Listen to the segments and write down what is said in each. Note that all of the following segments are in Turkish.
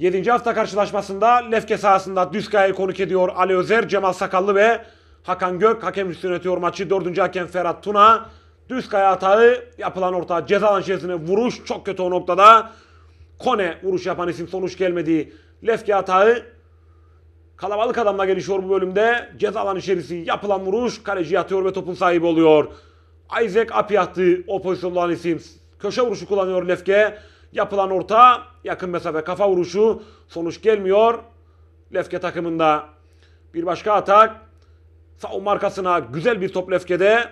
7. hafta karşılaşmasında Lefke sahasında Düzkaya'yı konuk ediyor Ali Özer, Cemal Sakallı ve Hakan Gök. Hakem yönetiyor maçı. 4. hakem Ferhat Tuna. Düzkaya atağı yapılan orta ceza alan içerisine vuruş çok kötü o noktada. Kone vuruş yapan isim sonuç gelmedi. Lefke atağı kalabalık adamla gelişiyor bu bölümde. Ceza alan içerisi yapılan vuruş kaleci atıyor ve topun sahibi oluyor. Isaac Api attı o pozisyonda isim. Köşe vuruşu kullanıyor Lefke. Yapılan orta yakın mesafe kafa vuruşu sonuç gelmiyor. Lefke takımında bir başka atak. savun markasına güzel bir top Lefke'de.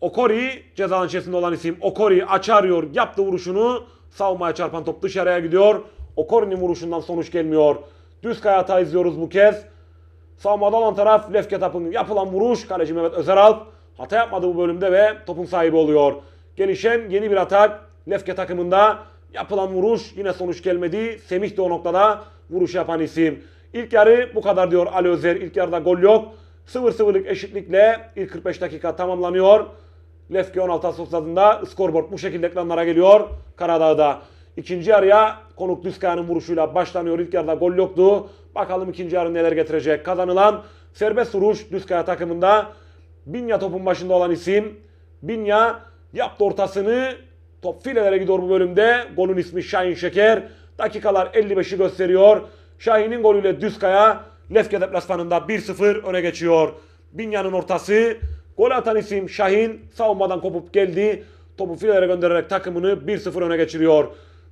Okori ceza içerisinde olan isim. Okori açarıyor yaptı vuruşunu. Savunmaya çarpan top dışarıya gidiyor. Okori'nin vuruşundan sonuç gelmiyor. Düz kayata izliyoruz bu kez. Savunmada olan taraf Lefke tapının yapılan vuruş. Kaleci Mehmet Özeralp hata yapmadı bu bölümde ve topun sahibi oluyor. Gelişen yeni bir atak. Lefke takımında yapılan vuruş yine sonuç gelmedi. Semih de o noktada vuruş yapan isim. İlk yarı bu kadar diyor Ali Özer. İlk yarıda gol yok. 0-0'lık eşitlikle ilk 45 dakika tamamlanıyor. Lefke 16 Ağustos skorboard bu şekilde ekranlara geliyor Karadağ'da. İkinci yarıya konuk Düzkaya'nın vuruşuyla başlanıyor. İlk yarıda gol yoktu. Bakalım ikinci yarı neler getirecek. Kazanılan serbest vuruş Düzkaya takımında. Binya topun başında olan isim. Binya yaptı ortasını Top filelere gidiyor bu bölümde. Golün ismi Şahin Şeker. Dakikalar 55'i gösteriyor. Şahin'in golüyle Düzkaya Lefke deplasmanında 1-0 öne geçiyor. Binya'nın ortası. Gol atan isim Şahin savunmadan kopup geldi. Topu filelere göndererek takımını 1-0 öne geçiriyor.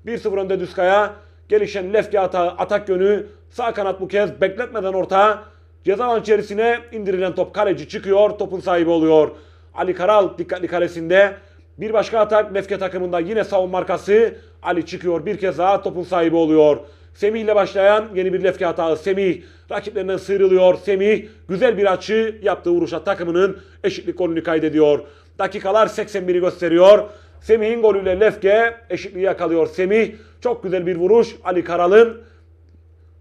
1-0 önde Düzkaya. Gelişen Lefke atağı atak yönü. Sağ kanat bu kez bekletmeden orta. Ceza içerisine indirilen top kaleci çıkıyor. Topun sahibi oluyor. Ali Karal dikkatli kalesinde bir başka atak Lefke takımında yine savunma markası. Ali çıkıyor bir kez daha topun sahibi oluyor. Semih ile başlayan yeni bir Lefke hatası Semih rakiplerinden sıyrılıyor. Semih güzel bir açı yaptığı vuruşa takımının eşitlik golünü kaydediyor. Dakikalar 81'i gösteriyor. Semih'in golüyle Lefke eşitliği yakalıyor. Semih çok güzel bir vuruş. Ali Karal'ın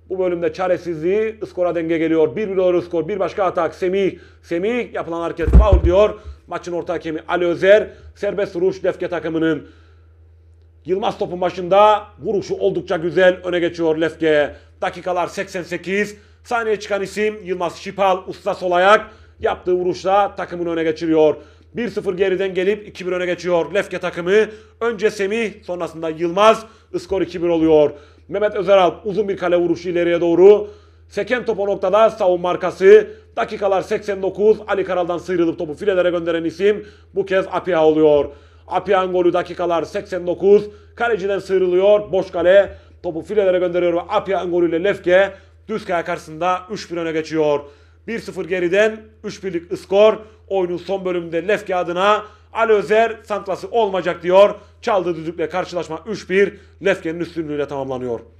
bu bölümde çaresizliği skora denge geliyor. 1-1 doğru skor. Bir başka atak Semih. Semih yapılan hareket foul diyor. Maçın orta hakemi Ali Özer. Serbest vuruş Lefke takımının. Yılmaz topun başında vuruşu oldukça güzel öne geçiyor Lefke. Dakikalar 88. Sahneye çıkan isim Yılmaz Şipal. Usta sol ayak. Yaptığı vuruşla takımını öne geçiriyor. 1-0 geriden gelip 2-1 öne geçiyor Lefke takımı. Önce Semih sonrasında Yılmaz. Skor 2-1 oluyor. Mehmet Özeralp uzun bir kale vuruşu ileriye doğru. Seken topu noktada savunma markası. Dakikalar 89. Ali Karal'dan sıyrılıp topu filelere gönderen isim bu kez Apia oluyor. Apia'nın golü dakikalar 89. Kaleciden sıyrılıyor. Boş kale topu filelere gönderiyor ve Apia'nın golüyle Lefke Düzkaya karşısında 3-1 öne geçiyor. 1-0 geriden 3-1'lik skor. Oyunun son bölümünde Lefke adına Özer santrası olmayacak diyor. Çaldığı düdükle karşılaşma 3-1 Lefke'nin üstünlüğüyle tamamlanıyor.